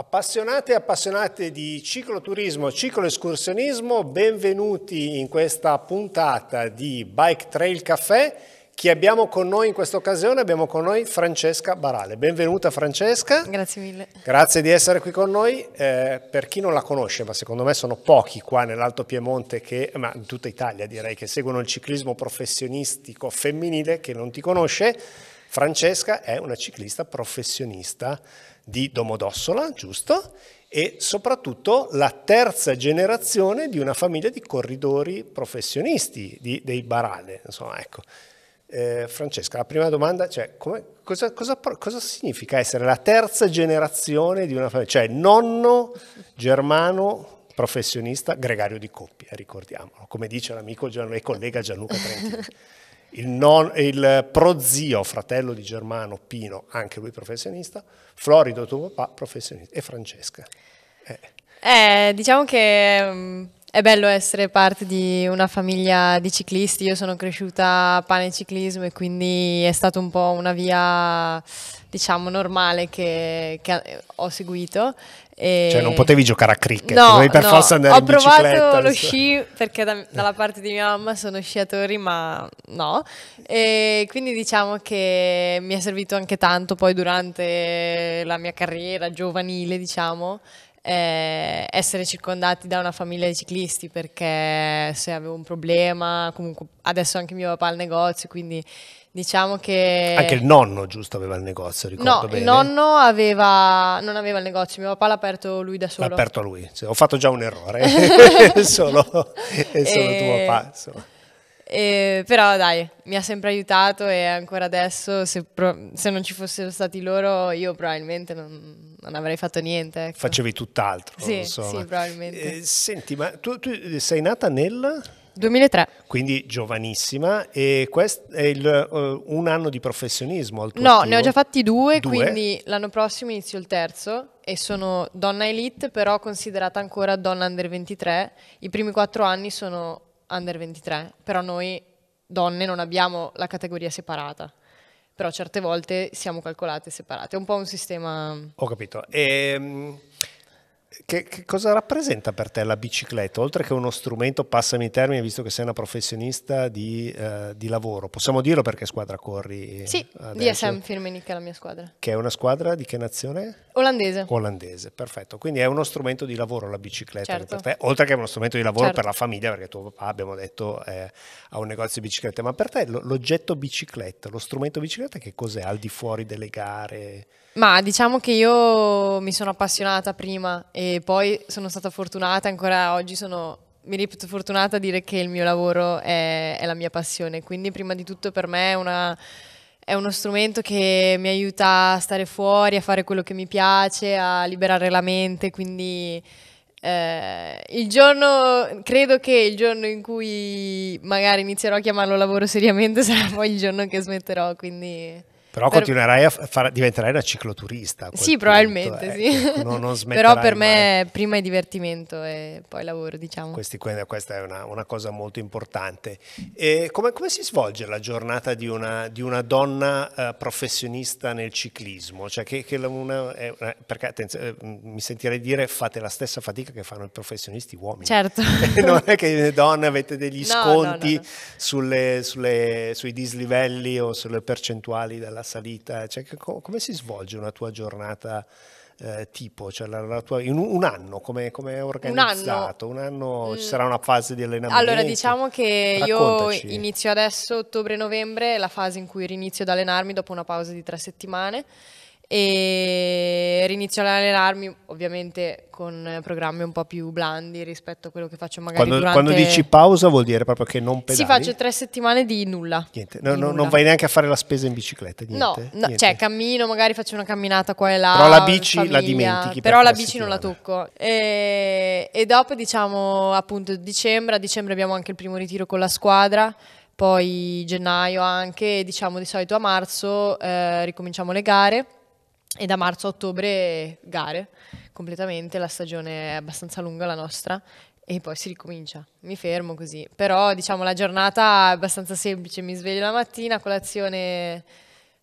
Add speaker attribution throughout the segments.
Speaker 1: Appassionate e appassionate di cicloturismo, cicloescursionismo, benvenuti in questa puntata di Bike Trail Café. Chi abbiamo con noi in questa occasione? Abbiamo con noi Francesca Barale. Benvenuta Francesca. Grazie mille. Grazie di essere qui con noi. Eh, per chi non la conosce, ma secondo me sono pochi qua nell'Alto Piemonte, che, ma in tutta Italia direi, che seguono il ciclismo professionistico femminile, che non ti conosce. Francesca è una ciclista professionista di Domodossola, giusto? E soprattutto la terza generazione di una famiglia di corridori professionisti di, dei Barade. Insomma, ecco. eh, Francesca, la prima domanda, cioè, come, cosa, cosa, cosa, significa essere la terza generazione di una famiglia? Cioè nonno germano professionista gregario di coppia, eh, ricordiamolo, come dice l'amico e collega Gianluca Trentini. il, non, il prozio, fratello di Germano Pino, anche lui professionista, Florido tuo papà, professionista, e Francesca.
Speaker 2: Eh. Eh, diciamo che mm, è bello essere parte di una famiglia di ciclisti, io sono cresciuta pane ciclismo e quindi è stata un po' una via diciamo normale che, che ho seguito. E... Cioè non potevi giocare a cricket, no, dovevi per no. forza andare in bicicletta. Ho provato lo sci perché da, dalla parte di mia mamma sono sciatori ma no e quindi diciamo che mi è servito anche tanto poi durante la mia carriera giovanile diciamo eh, essere circondati da una famiglia di ciclisti perché se avevo un problema, comunque adesso anche mio papà ha il negozio, quindi diciamo che... Anche il nonno
Speaker 1: giusto aveva il negozio, ricordo no, bene. il nonno
Speaker 2: aveva, non aveva il negozio, mio papà l'ha aperto lui da solo. L'ha aperto
Speaker 1: lui, cioè, ho fatto già un errore, è solo, solo e... tuo papà. Insomma.
Speaker 2: E, eh, però dai, mi ha sempre aiutato e ancora adesso se, se non ci fossero stati loro io probabilmente non, non avrei fatto niente. Ecco. Facevi
Speaker 1: tutt'altro. Sì, sì probabilmente. Eh, senti, ma tu, tu, sei nata nel... 2003. Quindi giovanissima e questo è il, uh, un anno di professionismo al tuo No, attivo. ne ho già fatti due, due, quindi
Speaker 2: l'anno prossimo inizio il terzo e sono donna elite, però considerata ancora donna under 23. I primi quattro anni sono under 23, però noi donne non abbiamo la categoria separata però certe volte siamo calcolate separate. È un po' un sistema.
Speaker 1: Ho capito. E, ehm, che, che, cosa rappresenta per te la bicicletta? Oltre che uno strumento, passami i termini, visto che sei una professionista di, uh, di lavoro, possiamo dirlo perché squadra corri? Sì, adesso? DSM
Speaker 2: Firmenich è la mia squadra.
Speaker 1: Che è una squadra di che nazione? Olandese. Olandese, perfetto. Quindi è uno strumento di lavoro la bicicletta certo. per te, eh, oltre che uno strumento di lavoro certo. per la famiglia, perché tuo papà, abbiamo detto, eh, ha un negozio di biciclette, ma per te l'oggetto bicicletta, lo strumento bicicletta che cos'è al di fuori delle gare?
Speaker 2: Ma diciamo che io mi sono appassionata prima e poi sono stata fortunata, ancora oggi sono, mi ripeto fortunata a dire che il mio lavoro è, è la mia passione, quindi prima di tutto per me è una è uno strumento che mi aiuta a stare fuori, a fare quello che mi piace, a liberare la mente, quindi eh, il giorno, credo che il giorno in cui magari inizierò a chiamarlo lavoro seriamente sarà poi il giorno che smetterò, quindi... Però per...
Speaker 1: continuerai a far, diventare una cicloturista. Sì, punto, probabilmente, eh. sì. Ecco, non, non Però per
Speaker 2: me prima è divertimento e poi lavoro, diciamo.
Speaker 1: Questi, questa è una, una, cosa molto importante. Come, come, si svolge la giornata di una, di una donna uh, professionista nel ciclismo? Cioè che, che una, una, perché attenzione, eh, mi sentirei dire fate la stessa fatica che fanno i professionisti uomini. Certo. non è che le donne avete degli no, sconti no, no, sulle, sulle, sui dislivelli o sulle percentuali della salita, cioè, co- come si svolge una tua giornata eh, tipo, cioè la, la tua, un, un, anno, come, come è organizzato? Un anno, un anno mm. ci sarà una fase di allenamento? Allora diciamo
Speaker 2: che Raccontaci. io inizio adesso ottobre-novembre, la fase in cui rinizio ad allenarmi dopo una pausa di tre settimane e rinizio ad allenarmi ovviamente con programmi un po' più blandi rispetto a quello che faccio magari quando, durante... Quando dici
Speaker 1: pausa vuol dire proprio che non pedali? Sì, faccio
Speaker 2: tre settimane di nulla. Niente, no, di no, nulla. non vai
Speaker 1: neanche a fare la spesa in bicicletta, niente? No, no niente. cioè
Speaker 2: cammino, magari faccio una camminata qua e là. Però la bici famiglia, la dimentichi. Però per la bici non la tocco. E, e dopo diciamo appunto dicembre, a dicembre abbiamo anche il primo ritiro con la squadra poi gennaio anche, diciamo di solito a marzo eh, ricominciamo le gare e da marzo a ottobre gare completamente, la stagione è abbastanza lunga la nostra e poi si ricomincia. Mi fermo così, però diciamo la giornata è abbastanza semplice, mi sveglio la mattina, colazione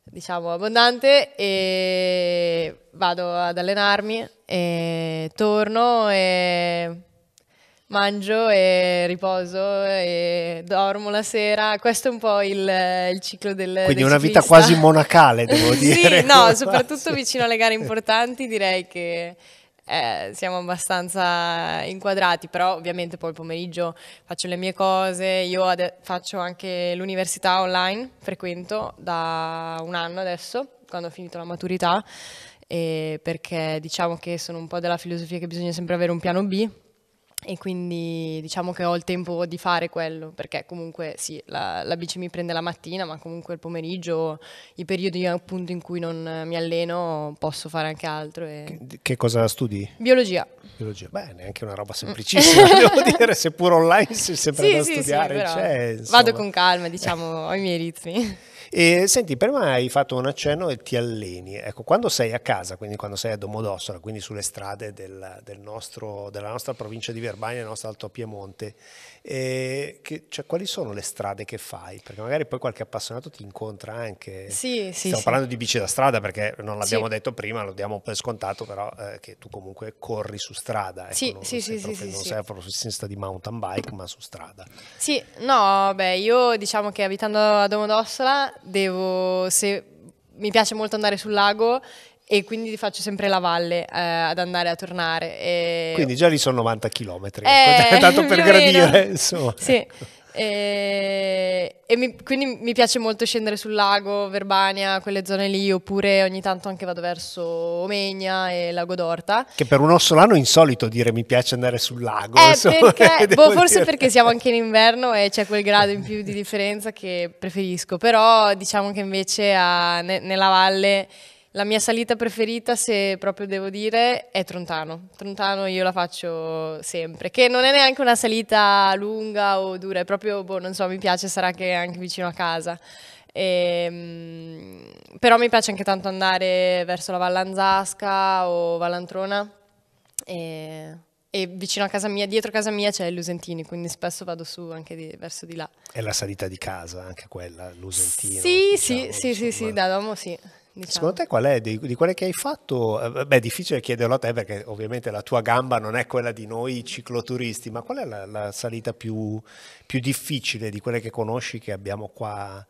Speaker 2: diciamo abbondante e vado ad allenarmi e torno e mangio e riposo e dormo la sera. Questo è un po' il, il ciclo del Quindi del una ciclista. vita quasi monacale, devo dire. sì, no, soprattutto vicino alle gare importanti direi che eh, siamo abbastanza inquadrati, però ovviamente poi il pomeriggio faccio le mie cose, io ade- faccio anche l'università online, frequento da un anno adesso, quando ho finito la maturità, perché diciamo che sono un po' della filosofia che bisogna sempre avere un piano B, e quindi diciamo che ho il tempo di fare quello, perché comunque sì, la, la, bici mi prende la mattina, ma comunque il pomeriggio, i periodi appunto in cui non mi alleno, posso fare anche altro. E...
Speaker 1: Che, che, cosa studi? Biologia. Biologia, beh, neanche una roba mm. semplicissima, devo dire, seppur online si sembra sì, da sì, studiare. Sì, cioè, Vado con calma, diciamo,
Speaker 2: ho i miei ritmi.
Speaker 1: E senti, prima hai fatto un accenno e ti alleni. Ecco, quando sei a casa, quindi quando sei a Domodossola, quindi sulle strade del, del nostro, della nostra provincia di Verbania, del nostro Alto Piemonte, e che, cioè, quali sono le strade che fai? Perché magari poi qualche appassionato ti incontra anche. Sì, sì, Stiamo sì. parlando di bici da strada perché non l'abbiamo detto prima, lo diamo per scontato, però eh, che tu comunque corri su strada. Ecco, sì, non, sì,
Speaker 2: sei sì, prof- sì, non sei
Speaker 1: professionista di mountain bike, ma su strada.
Speaker 2: Sì, no, beh, io diciamo che abitando a Domodossola devo, se mi piace molto andare sul lago e quindi faccio sempre la valle eh, ad andare a tornare. E... Quindi
Speaker 1: già lì sono 90 km, eh, ecco, cioè, tanto per gradire, insomma.
Speaker 2: Sì. E, e mi, quindi mi piace molto scendere sul lago, Verbania, quelle zone lì, oppure ogni tanto anche vado verso Omegna e Lago d'Orta.
Speaker 1: Che per un ossolano è insolito dire mi piace andare sul lago. Eh, insomma, perché, boh, forse dire. perché
Speaker 2: siamo anche in inverno e c'è quel grado in più di differenza che preferisco, però diciamo che invece a, ah, ne, nella valle la mia salita preferita, se proprio devo dire, è Trontano. Trontano io la faccio sempre, che non è neanche una salita lunga o dura, è proprio, boh, non so, mi piace, sarà che è anche vicino a casa. E, ehm, però mi piace anche tanto andare verso la Vallanzasca o Vallantrona. E e vicino a casa mia, dietro casa mia c'è Lusentini, quindi spesso vado su anche di, verso di là.
Speaker 1: È la salita di casa anche quella, l'Usentini? Sì,
Speaker 2: diciamo, sì, sì, sì, da Domo sì.
Speaker 1: Diciamo. Secondo te qual è di, di quelle che hai fatto? Eh, beh, è difficile chiederlo a te perché ovviamente la tua gamba non è quella di noi cicloturisti, ma qual è la, la salita più, più, difficile di quelle che conosci che abbiamo qua,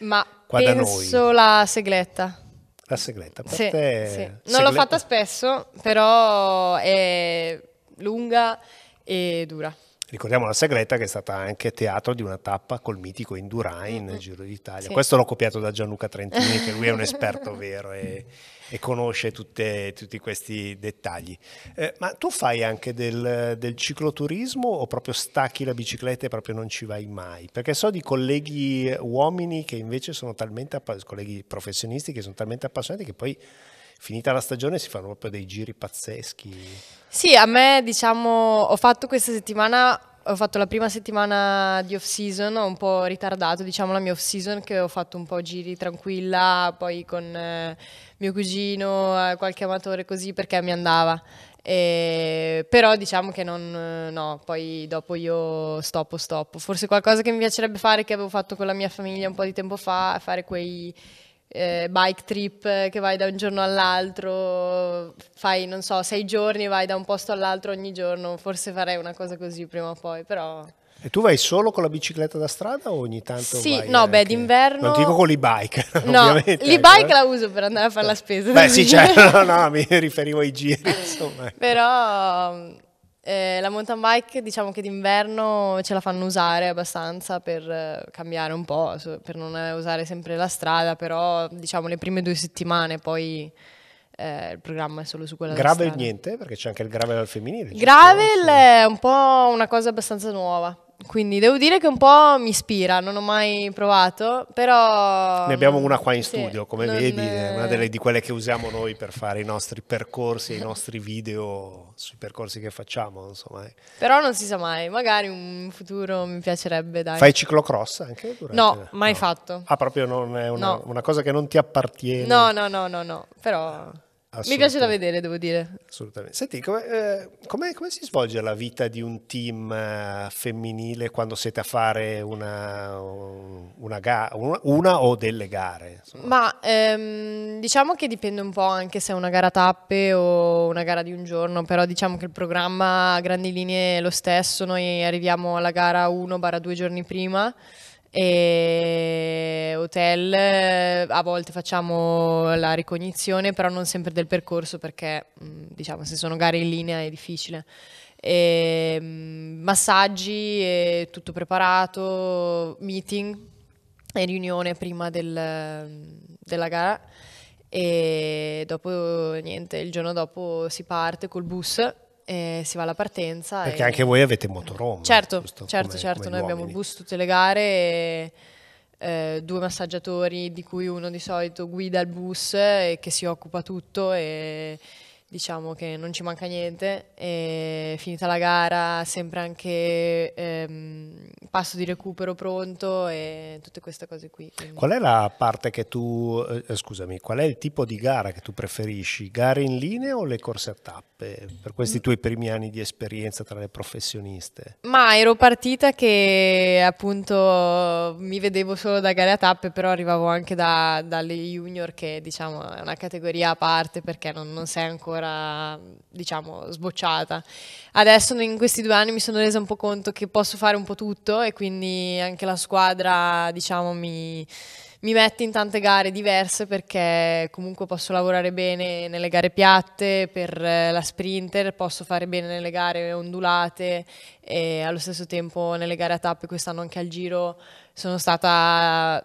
Speaker 1: ma qua da noi? Penso
Speaker 2: la segletta.
Speaker 1: La segletta, per sì, te... Sì. Non l'ho fatta
Speaker 2: spesso, però è lunga e dura.
Speaker 1: Ricordiamo la Segreta che è stata anche teatro di una tappa col mitico Indurain nel Giro d'Italia. Sì. Questo l'ho copiato da Gianluca Trentini, che lui è un esperto vero e, e conosce tutte, tutti questi dettagli. Eh, ma tu fai anche del, del, cicloturismo o proprio stacchi la bicicletta e proprio non ci vai mai? Perché so di colleghi uomini che invece sono talmente appassionati, colleghi professionisti che sono talmente appassionati che poi finita la stagione si fanno proprio dei giri pazzeschi. Sì,
Speaker 2: a me diciamo, ho fatto questa settimana ho fatto la prima settimana di off season, un po' ritardato, diciamo la mia off season che ho fatto un po' giri tranquilla, poi con eh, mio cugino, eh, qualche amatore così perché mi andava. E, però diciamo che non, eh, no, poi dopo io stoppo, stoppo. Forse qualcosa che mi piacerebbe fare, che avevo fatto con la mia famiglia un po' di tempo fa, fare quei eh, bike trip eh, che vai da un giorno all'altro, fai, non so, sei giorni, vai da un posto all'altro ogni giorno, forse farei una cosa così prima o poi, però...
Speaker 1: E tu vai solo con la bicicletta da strada o ogni tanto? Sì, no,
Speaker 2: anche... beh, d'inverno. Non dico con
Speaker 1: l'e-bike. No, l'e-bike eh. la
Speaker 2: uso per andare a fare la spesa. Beh, sì, certo, no,
Speaker 1: no, mi riferivo ai giri, insomma.
Speaker 2: Però eh, la mountain bike diciamo che d'inverno ce la fanno usare abbastanza per eh, cambiare un po', per non eh, usare sempre la strada, però diciamo le prime due settimane poi... Eh, il programma è solo su quella gravel
Speaker 1: niente perché c'è anche il gravel al femminile
Speaker 2: gravel è un po' una cosa abbastanza nuova quindi devo dire che un po' mi ispira, non ho mai provato, però... Ne abbiamo una qua in sì, studio, come vedi, è una delle,
Speaker 1: di quelle che usiamo noi per fare i nostri percorsi, i nostri video sui percorsi che facciamo, insomma. Eh.
Speaker 2: Però non si sa mai, magari in futuro mi piacerebbe, dai. Fai
Speaker 1: ciclocross anche? Durante... No, mai no. fatto. Ah, proprio non è una, no. una, cosa che non ti appartiene? No,
Speaker 2: no, no, no, no, però... Mi piace da vedere, devo dire.
Speaker 1: Assolutamente. Senti, come, eh, come, come si svolge la vita di un team eh, femminile quando siete a fare una, una, ga- una, una o delle gare? Insomma?
Speaker 2: Ma ehm, diciamo che dipende un po' anche se è una gara tappe o una gara di un giorno, però diciamo che il programma a grandi linee è lo stesso, noi arriviamo alla gara 1-2 giorni prima e hotel a volte facciamo la ricognizione però non sempre del percorso perché mm, diciamo se sono gare in linea è difficile ehm, e, massaggi è tutto preparato meeting e riunione prima del, della gara e dopo niente il giorno dopo si parte col bus e si va alla partenza. Perché e... anche
Speaker 1: voi avete motorhome.
Speaker 2: Certo, certo, come, certo, come noi abbiamo il bus tutte le gare e eh, due massaggiatori di cui uno di solito guida il bus e che si occupa tutto e diciamo che non ci manca niente, e finita la gara sempre anche ehm, passo di recupero pronto e tutte queste cose qui. Quindi.
Speaker 1: Qual è la parte che tu, eh, eh scusami, qual è il tipo di gara che tu preferisci? Gare in linea o le corse a tappe per questi mm. tuoi primi anni di esperienza tra le professioniste?
Speaker 2: Ma ero partita che appunto mi vedevo solo da gare a tappe, però arrivavo anche da, dalle junior che diciamo è una categoria a parte perché non, non sei ancora ancora, diciamo, sbocciata. Adesso in questi due anni mi sono resa un po' conto che posso fare un po' tutto e quindi anche la squadra, diciamo, mi mi mette in tante gare diverse perché comunque posso lavorare bene nelle gare piatte, per eh, la sprinter, posso fare bene nelle gare ondulate e allo stesso tempo nelle gare a tappe, quest'anno anche al giro sono stata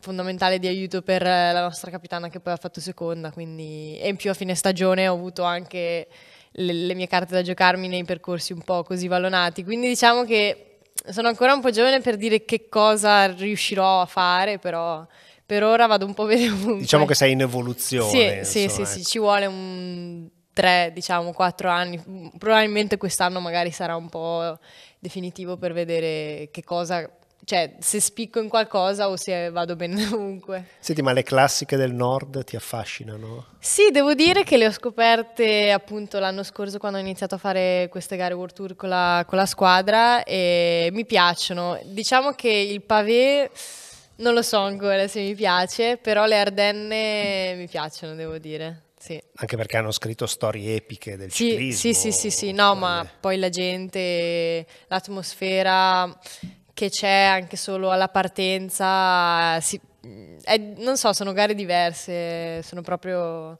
Speaker 2: fondamentale di aiuto per eh, la nostra capitana che poi ha fatto seconda, quindi... e in più a fine stagione ho avuto anche le, mie carte da giocarmi nei percorsi un po' così vallonati quindi diciamo che sono ancora un po' giovane per dire che cosa riuscirò a fare, però per ora vado un po' bene. Diciamo che sei
Speaker 1: in evoluzione. Sì, insomma, sì, sì, ecco. sì, ci
Speaker 2: vuole un 3, diciamo 4 anni. Probabilmente quest'anno magari sarà un po' definitivo per vedere che cosa cioè, se spicco in qualcosa o se vado bene ovunque.
Speaker 1: Senti, ma le classiche del nord ti affascinano?
Speaker 2: Sì, devo dire che le ho scoperte appunto l'anno scorso quando ho iniziato a fare queste gare World Tour con la, con la squadra e mi piacciono. Diciamo che il pavé non lo so ancora se mi piace, però le Ardenne mi piacciono, devo dire. Sì.
Speaker 1: Anche perché hanno scritto storie epiche del sì, ciclismo. Sì, sì,
Speaker 2: sì, sì, no, ma poi la gente, l'atmosfera che c'è anche solo alla partenza, si, è, non so, sono gare diverse, sono proprio...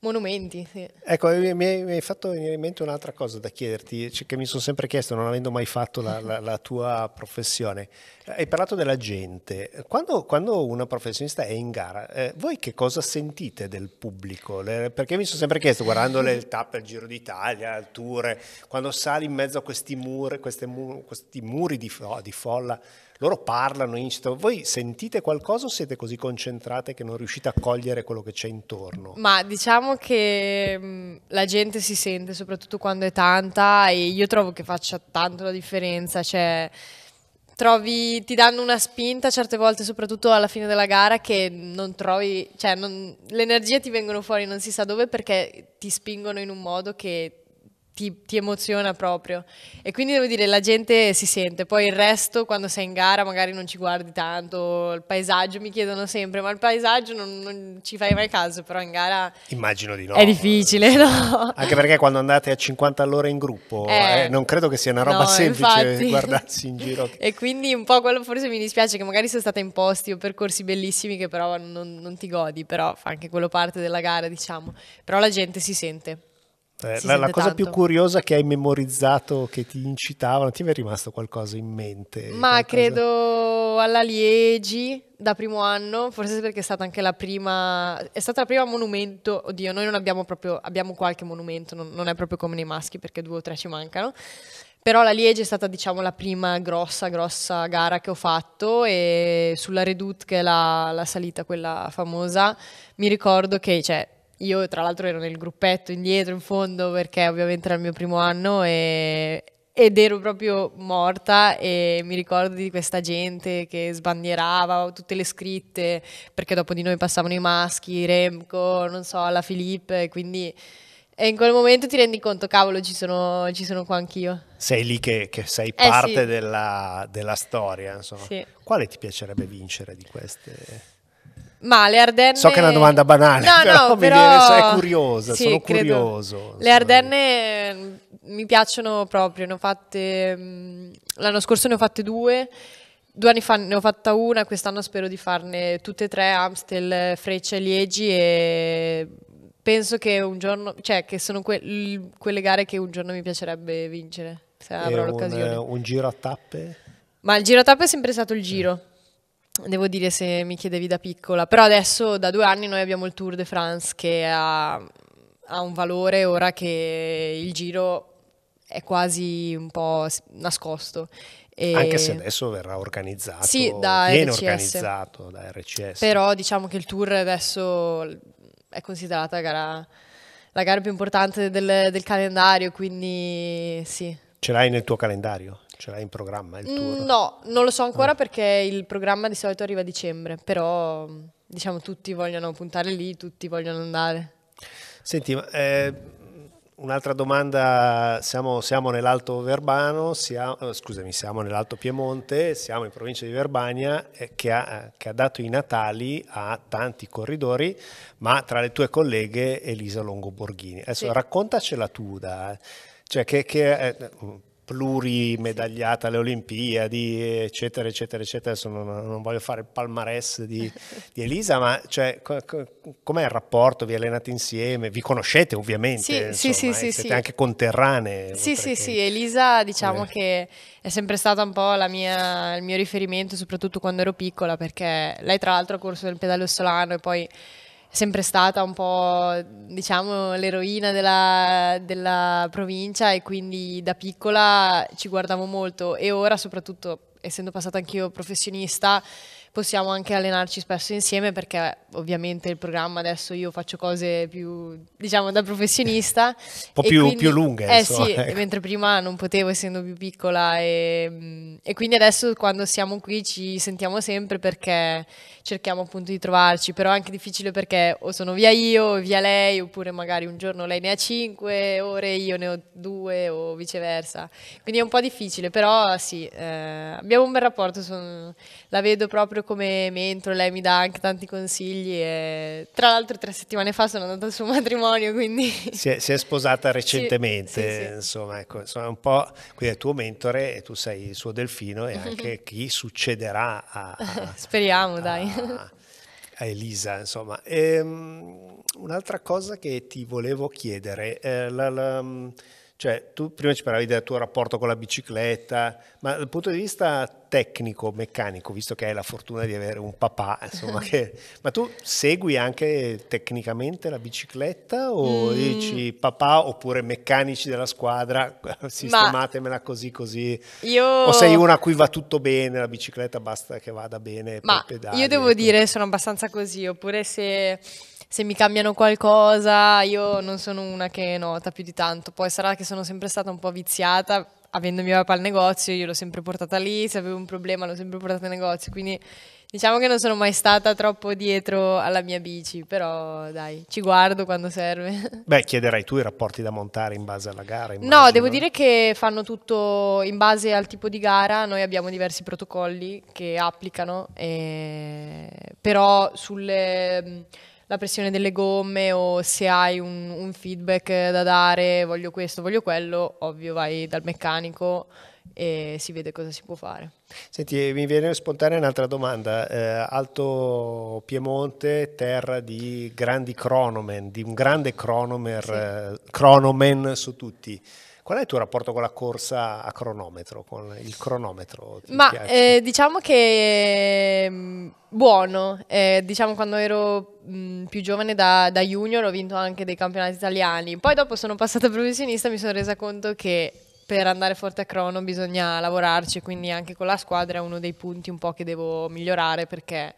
Speaker 2: Monumenti, sì.
Speaker 1: Ecco, mi, hai fatto venire in mente un'altra cosa da chiederti, cioè che mi sono sempre chiesto, non avendo mai fatto la, la, la tua professione. Hai parlato della gente. Quando, quando una professionista è in gara, eh, voi che cosa sentite del pubblico? Le, perché mi sono sempre chiesto, guardando le tappe al Giro d'Italia, al Tour, quando sali in mezzo a questi muri, mur, questi muri di, oh, di folla, loro parlano, incitano. Voi sentite qualcosa o siete così concentrate che non riuscite a cogliere quello che c'è intorno?
Speaker 2: Ma diciamo che mm, la gente si sente, soprattutto quando è tanta, e io trovo che faccia tanto la differenza. Cioè, trovi, ti danno una spinta certe volte, soprattutto alla fine della gara, che non trovi, cioè, non, le energie ti vengono fuori non si sa dove perché ti spingono in un modo che ti, ti, emoziona proprio. E quindi devo dire, la gente si sente. Poi il resto, quando sei in gara, magari non ci guardi tanto. Il paesaggio mi chiedono sempre, ma il paesaggio non, non ci fai mai caso, però in gara...
Speaker 1: Immagino di no. È difficile, no? Anche perché quando andate a 50 all'ora in gruppo, eh, eh, non credo che sia una roba no, semplice infatti. guardarsi in giro.
Speaker 2: e quindi un po' quello forse mi dispiace, che magari sei stata in posti o percorsi bellissimi che però non, non ti godi, però fa anche quello parte della gara, diciamo. Però la gente si sente.
Speaker 1: Eh, la, la, cosa tanto. più curiosa che hai memorizzato, che ti incitavano, ti è rimasto qualcosa in mente? Ma qualcosa?
Speaker 2: credo alla Liegi da primo anno, forse perché è stata anche la prima, è stata la prima monumento, oddio, noi non abbiamo proprio, abbiamo qualche monumento, non, non è proprio come nei maschi perché due o tre ci mancano, però la Liegi è stata diciamo la prima grossa, grossa gara che ho fatto e sulla Redoute, che è la, la salita quella famosa, mi ricordo che, cioè, io tra l'altro ero nel gruppetto indietro in fondo perché ovviamente era il mio primo anno e, ed ero proprio morta e mi ricordo di questa gente che sbandierava tutte le scritte perché dopo di noi passavano i maschi, Remco, non so, la Filippa, quindi... E in quel momento ti rendi conto, cavolo, ci sono, ci sono qua anch'io.
Speaker 1: Sei lì che, che sei parte eh sì. della, della, storia, insomma. Sì. Quale ti piacerebbe vincere di queste?
Speaker 2: Ma le Ardenne... So che è una domanda banale, no, però, no, però... Viene, è curiosa, sì, sono credo. curioso. Le Ardenne mm, mi piacciono proprio, ne ho fatte... Mm, l'anno scorso ne ho fatte due, due anni fa ne ho fatta una, quest'anno spero di farne tutte e tre, Amstel, Freccia e Liegi e penso che un giorno, cioè che sono que- quelle gare che un giorno mi piacerebbe vincere, se avrò un, l'occasione.
Speaker 1: Un giro a tappe?
Speaker 2: Ma il giro a tappe è sempre stato il giro. Devo dire se mi chiedevi da piccola, però adesso da due anni noi abbiamo il Tour de France che ha, ha un valore ora che il giro è quasi un po' nascosto. E... Anche se
Speaker 1: adesso verrà organizzato, sì, da viene RCS. organizzato da RCS. Però diciamo
Speaker 2: che il Tour adesso è considerata gara, la gara più importante del, del calendario, quindi sì.
Speaker 1: Ce l'hai nel tuo calendario? Ce l'hai in programma il tour?
Speaker 2: Mm, no, non lo so ancora ah. perché il programma di solito arriva a dicembre, però diciamo tutti vogliono puntare lì, tutti vogliono andare.
Speaker 1: Senti, eh, un'altra domanda, siamo, siamo nell'Alto Verbano, siamo, eh, scusami, siamo nell'Alto Piemonte, siamo in provincia di Verbania eh, che, ha, che ha dato i natali a tanti corridori, ma tra le tue colleghe Elisa Longoborghini. Adesso sì. raccontacela tu da... Cioè che, che eh, plurimedagliata alle Olimpiadi, eccetera, eccetera, eccetera. Adesso non, non voglio fare il palmarès di, di Elisa, ma cioè, com'è il rapporto? Vi allenate insieme? Vi conoscete ovviamente? Sì, insomma, sì, eh, sì, siete sì. anche conterranee. Sì, sì, che... sì.
Speaker 2: Elisa diciamo eh. che è sempre stata un po' mia, il mio riferimento, soprattutto quando ero piccola, perché lei tra l'altro ha corso nel pedale solano e poi sempre stata un po', diciamo, l'eroina della, della provincia e quindi da piccola ci guardavo molto e ora soprattutto essendo passata anch'io professionista possiamo anche allenarci spesso insieme perché ovviamente il programma adesso io faccio cose più, diciamo, da professionista. Un
Speaker 1: po' più, quindi, più lunghe. Eh insomma. sì, ecco. mentre
Speaker 2: prima non potevo essendo più piccola e, e quindi adesso quando siamo qui ci sentiamo sempre perché cerchiamo appunto di trovarci, però è anche difficile perché o sono via io o via lei, oppure magari un giorno lei ne ha cinque ore, io ne ho due o viceversa. Quindi è un po' difficile, però sì, eh, abbiamo un bel rapporto, sono, la vedo proprio come mentore, lei mi dà anche tanti consigli figli e tra l'altro tre settimane fa sono andata al suo matrimonio, quindi...
Speaker 1: Si è, si è sposata recentemente, sì, sì, sì. insomma, ecco, insomma, un po'... qui è il tuo mentore e tu sei il suo delfino e anche chi succederà a...
Speaker 2: a Speriamo, a, dai. A,
Speaker 1: a Elisa, insomma. Ehm, un'altra cosa che ti volevo chiedere, eh, la, la cioè, tu prima ci parlavi del tuo rapporto con la bicicletta, ma dal punto di vista tecnico, meccanico, visto che hai la fortuna di avere un papà, insomma, che... ma tu segui anche tecnicamente la bicicletta o mm. dici papà oppure meccanici della squadra, sistematemela così così? Io... O sei una a cui va tutto bene, la bicicletta basta che vada bene? Ma pedali, io devo
Speaker 2: dire sono abbastanza così, oppure se se mi cambiano qualcosa, io non sono una che nota più di tanto. Poi sarà che sono sempre stata un po' viziata, avendo mio papà al negozio, io l'ho sempre portata lì, se avevo un problema l'ho sempre portata al negozio, quindi diciamo che non sono mai stata troppo dietro alla mia bici, però dai, ci guardo quando serve.
Speaker 1: Beh, chiederai tu i rapporti da montare in base alla gara? Immagino. No, devo dire
Speaker 2: che fanno tutto in base al tipo di gara, noi abbiamo diversi protocolli che applicano, e... Eh, però sulle la pressione delle gomme o se hai un, un feedback da dare, voglio questo, voglio quello, ovvio vai dal meccanico e si vede cosa si può fare.
Speaker 1: Senti, eh, mi viene spontanea un'altra domanda. Eh, Alto Piemonte, terra di grandi cronomen, di un grande cronomer, sì. Eh, cronomen su tutti. Qual è il tuo rapporto con la corsa a cronometro, con il cronometro? Ma eh,
Speaker 2: diciamo che eh, buono, eh, diciamo quando ero mh, più giovane da, da junior ho vinto anche dei campionati italiani, poi dopo sono passata professionista e mi sono resa conto che per andare forte a crono bisogna lavorarci, quindi anche con la squadra è uno dei punti un po' che devo migliorare perché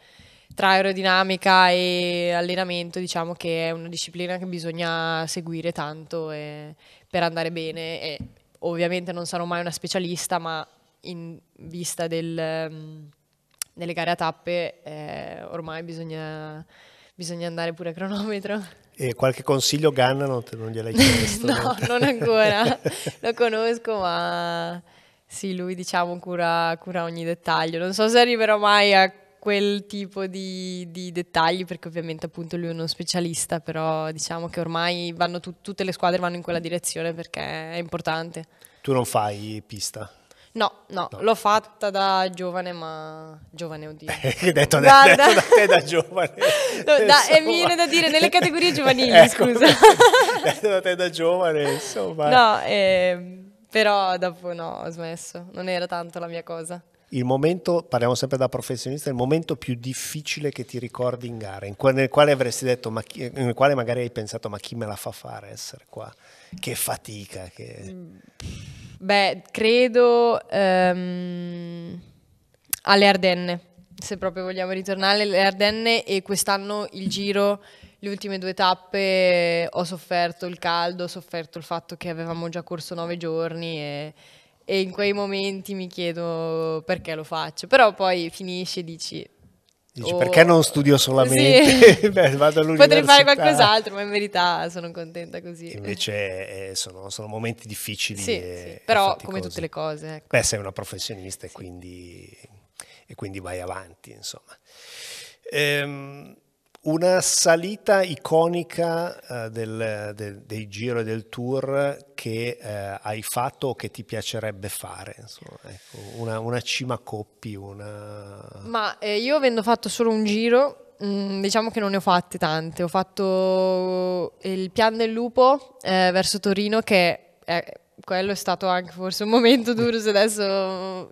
Speaker 2: tra aerodinamica e allenamento diciamo che è una disciplina che bisogna seguire tanto eh, per andare bene e ovviamente non sarò mai una specialista ma in vista del, mm, delle gare a tappe eh, ormai bisogna, bisogna andare pure a cronometro.
Speaker 1: E qualche consiglio Ganna non, te, non gliel'hai chiesto? no,
Speaker 2: non ancora, lo conosco ma sì lui diciamo cura, cura ogni dettaglio, non so se arriverò mai a quel tipo di, di, dettagli, perché ovviamente appunto lui è uno specialista, però diciamo che ormai tu, tutte le squadre vanno in quella direzione perché è importante.
Speaker 1: Tu non fai pista?
Speaker 2: No, no, no. l'ho fatta da giovane, ma giovane oddio.
Speaker 1: detto, Guarda... detto da te da giovane. no, da, e mi viene da dire nelle categorie giovanili, ecco, scusa. detto da te da giovane, insomma.
Speaker 2: No, eh, però dopo no, ho smesso, non era tanto la mia cosa
Speaker 1: il momento, parliamo sempre da professionista, il momento più difficile che ti ricordi in gara, in quale, nel quale avresti detto, ma chi, nel quale magari hai pensato, ma chi me la fa fare essere qua? Che fatica. Che... Mm.
Speaker 2: Beh, credo um, alle Ardenne, se proprio vogliamo ritornare alle Ardenne e quest'anno il giro le ultime due tappe ho sofferto il caldo, ho sofferto il fatto che avevamo già corso nove giorni e e in quei momenti mi chiedo perché lo faccio, però poi finisce e dici...
Speaker 1: Dici, oh, perché non studio solamente? Sì. Beh, vado Potrei fare qualcos'altro,
Speaker 2: ma in verità sono contenta così.
Speaker 1: Invece eh, sono, sono, momenti difficili. Sì, e, sì. però come tutte le cose. Ecco. Beh, sei una professionista e quindi, e quindi vai avanti, insomma. Ehm, una salita iconica eh, del, de, dei giro e del tour che eh, hai fatto o che ti piacerebbe fare? Insomma, ecco, una, una, cima coppi, una...
Speaker 2: Ma eh, io avendo fatto solo un giro, mh, mm, diciamo che non ne ho fatte tante. Ho fatto il Pian del Lupo eh, verso Torino che è quello è stato anche forse un momento duro se adesso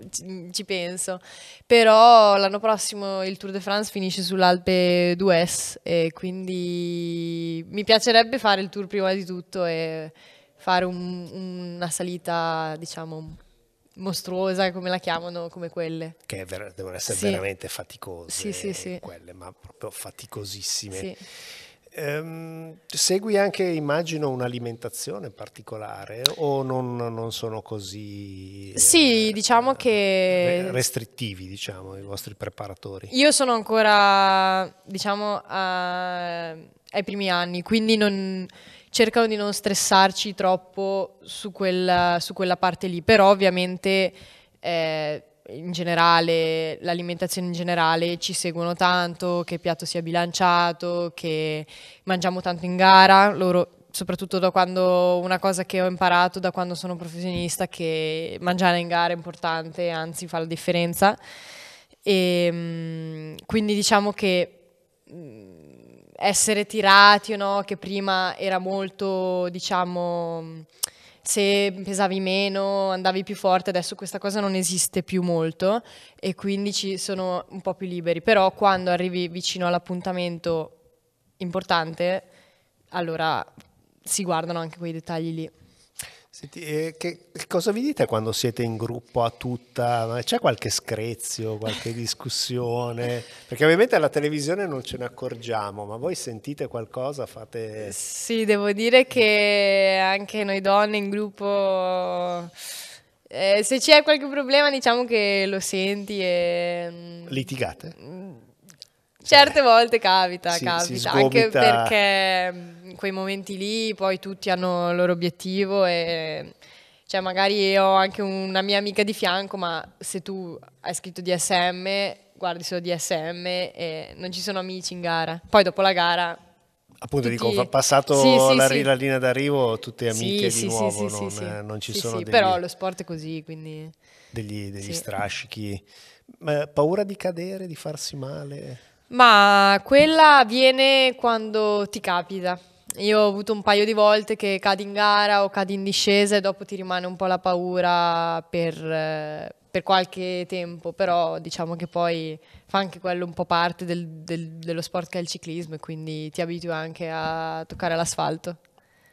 Speaker 2: ci penso. Però l'anno prossimo il Tour de France finisce sull'Alpe d'Huez e quindi mi piacerebbe fare il tour prima di tutto e fare un, una salita, diciamo, mostruosa, come la chiamano, come quelle.
Speaker 1: Che ver- devono essere sì. veramente faticose. Sì, sì, sì. Quelle, ma proprio faticosissime. Sì. Ehm, segui anche, immagino, un'alimentazione particolare o non, non sono così... Eh,
Speaker 2: sì, eh, diciamo che...
Speaker 1: Restrittivi, diciamo, i vostri preparatori.
Speaker 2: Io sono ancora, diciamo, a, ai primi anni, quindi non, cercano di non stressarci troppo su quella, su quella parte lì, però ovviamente... Eh, in generale, l'alimentazione in generale, ci seguono tanto, che il piatto sia bilanciato, che mangiamo tanto in gara, loro soprattutto da quando una cosa che ho imparato da quando sono professionista che mangiare in gara è importante, anzi fa la differenza. E, ehm, quindi diciamo che mm, essere tirati o no, che prima era molto, diciamo, se pesavi meno, andavi più forte, adesso questa cosa non esiste più molto e quindi ci sono un po' più liberi, però quando arrivi vicino all'appuntamento importante, allora si guardano anche quei dettagli lì.
Speaker 1: Senti, eh, che, cosa vi dite quando siete in gruppo a tutta? C'è qualche screzio, qualche discussione? Perché ovviamente alla televisione non ce ne accorgiamo, ma voi sentite qualcosa? Fate...
Speaker 2: Sì, devo dire che anche noi donne in gruppo... Eh, se c'è qualche problema diciamo che lo senti e... Mm,
Speaker 1: Litigate? Mm,
Speaker 2: Certe volte capita, si, capita, si anche perché in mm, quei momenti lì poi tutti hanno il loro obiettivo e cioè magari ho anche una mia amica di fianco, ma se tu hai scritto DSM, guardi solo DSM e non ci sono amici in gara. Poi dopo la gara Appunto, tutti... dico, passato sì, sì, la, sì.
Speaker 1: linea d'arrivo, tutte amiche di nuovo, non, non, ci sono sì, degli... però lo
Speaker 2: sport è così, quindi...
Speaker 1: Degli, degli strascichi. Ma paura di cadere, di farsi male?
Speaker 2: Ma quella avviene quando ti capita. Io ho avuto un paio di volte che cadi in gara o cadi in discesa e dopo ti rimane un po' la paura per, eh, per qualche tempo, però diciamo che poi fa anche quello un po' parte del, del, dello sport che è il ciclismo e quindi ti abitui anche a toccare l'asfalto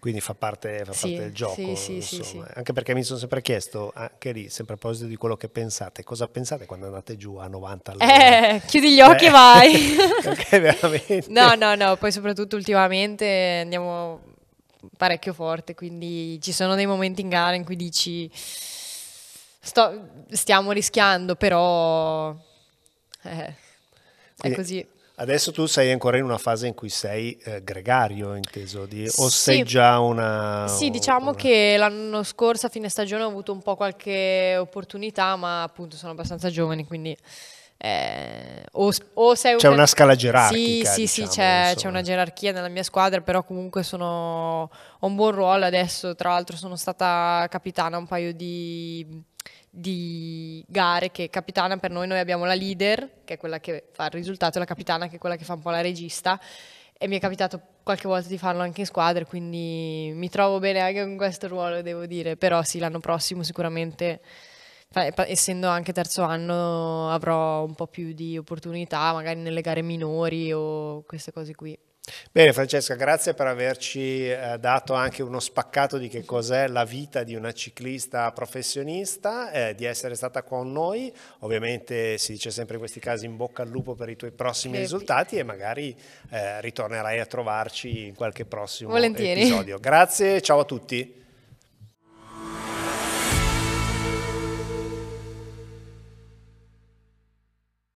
Speaker 1: quindi fa parte, fa sì, parte del gioco. Sì, sì, sì, anche perché mi sono sempre chiesto, anche lì, sempre a proposito di quello che pensate, cosa pensate quando andate giù a 90 all'ora? Eh, chiudi gli occhi e eh, vai!
Speaker 2: No, no, no, poi soprattutto ultimamente andiamo parecchio forte, quindi ci sono dei momenti in gara in cui dici... Sto, stiamo rischiando, però... Eh,
Speaker 1: è così. Adesso tu sei ancora in una fase in cui sei eh, gregario, inteso, di, o sì. sei già una... Sì, diciamo
Speaker 2: una... che l'anno scorso a fine stagione ho avuto un po' qualche opportunità, ma appunto sono abbastanza giovane, quindi... Eh, o, o sei un... C'è una scala gerarchica. Sì, sì, diciamo, sì, c'è, c'è, una gerarchia nella mia squadra, però comunque sono, ho un buon ruolo adesso, tra l'altro sono stata capitana un paio di di gare che capitana per noi, noi abbiamo la leader, che è quella che fa il risultato, e la capitana che è quella che fa un po' la regista e mi è capitato qualche volta di farlo anche in squadra, quindi mi trovo bene anche con questo ruolo, devo dire, però sì, l'anno prossimo sicuramente, essendo anche terzo anno, avrò un po' più di opportunità, magari nelle gare minori o queste cose qui.
Speaker 1: Bene Francesca, grazie per averci eh, dato anche uno spaccato di che cos'è la vita di una ciclista professionista, eh, di essere stata con noi. Ovviamente si dice sempre in questi casi in bocca al lupo per i tuoi prossimi sì. risultati e magari eh, ritornerai a trovarci in qualche prossimo Volentieri. episodio. Grazie, ciao a tutti.